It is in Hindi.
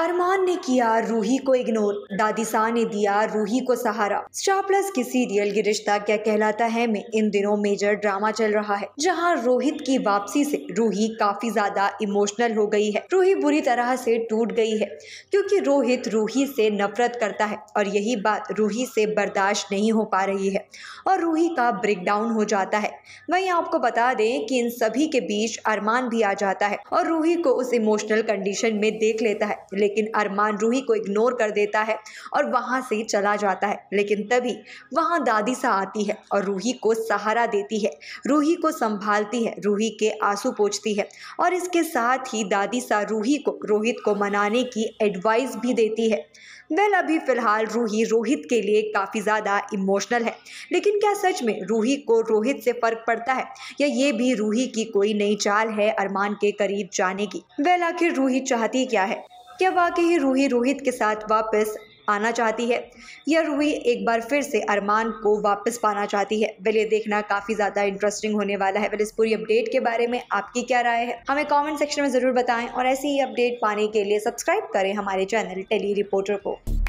अरमान ने किया रूही को इग्नोर दादी सा ने दिया रूही को सहारा स्टार प्लस की सीरियल ये रिश्ता क्या कहलाता है में इन दिनों मेजर ड्रामा चल रहा है जहां रोहित की वापसी से रूही काफी ज्यादा इमोशनल हो गई है रूही बुरी तरह से टूट गई है क्योंकि रोहित रूही से नफरत करता है और यही बात रूही से बर्दाश्त नहीं हो पा रही है और रूही का डाउन हो जाता है वही आपको बता दें की इन सभी के बीच अरमान भी आ जाता है और रूही को उस इमोशनल कंडीशन में देख लेता है लेकिन अरमान रूही को इग्नोर कर देता है और वहाँ से चला जाता है लेकिन तभी वहाँ दादी सा आती है और रूही को सहारा देती है रूही को संभालती है रूही के आंसू पोछती है और इसके साथ ही दादी सा रूही को रोहित को मनाने की एडवाइस भी देती है वेल well, अभी फ़िलहाल रूही रोहित के लिए काफ़ी ज़्यादा इमोशनल है लेकिन क्या सच में रूही को रोहित से फ़र्क पड़ता है या ये भी रूही की कोई नई चाल है अरमान के करीब जाने की वेल well, आखिर रूही चाहती क्या है क्या वाकई ही रूही रोहित के साथ वापस आना चाहती है या रूही एक बार फिर से अरमान को वापस पाना चाहती है वेल ये देखना काफ़ी ज़्यादा इंटरेस्टिंग होने वाला है वेल इस पूरी अपडेट के बारे में आपकी क्या राय है हमें कमेंट सेक्शन में ज़रूर बताएं और ऐसी ही अपडेट पाने के लिए सब्सक्राइब करें हमारे चैनल टेली रिपोर्टर को